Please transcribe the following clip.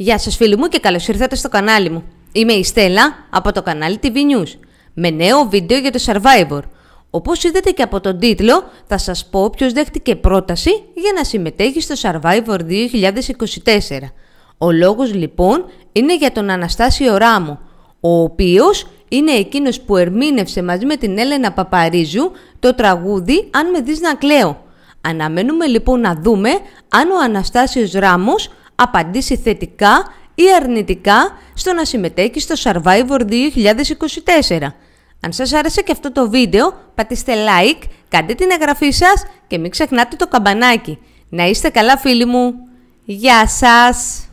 Γεια σας φίλοι μου και καλώς ήρθατε στο κανάλι μου. Είμαι η Στέλλα από το κανάλι TV News με νέο βίντεο για το Survivor. Όπως είδατε και από τον τίτλο θα σας πω ποιος δέχτηκε πρόταση για να συμμετέχει στο Survivor 2024. Ο λόγος λοιπόν είναι για τον Αναστάσιο Ράμο, ο οποίος είναι εκείνος που ερμήνευσε μαζί με την Έλενα Παπαρίζου το τραγούδι «Αν με δεις να κλαίω». Αναμένουμε λοιπόν να δούμε αν ο Αναστάσιος Ράμος απαντήσει θετικά ή αρνητικά στο να συμμετέχει στο Survivor 2024. Αν σας άρεσε και αυτό το βίντεο, πατήστε like, κάντε την εγγραφή σας και μην ξεχνάτε το καμπανάκι. Να είστε καλά φίλοι μου. Γεια σας!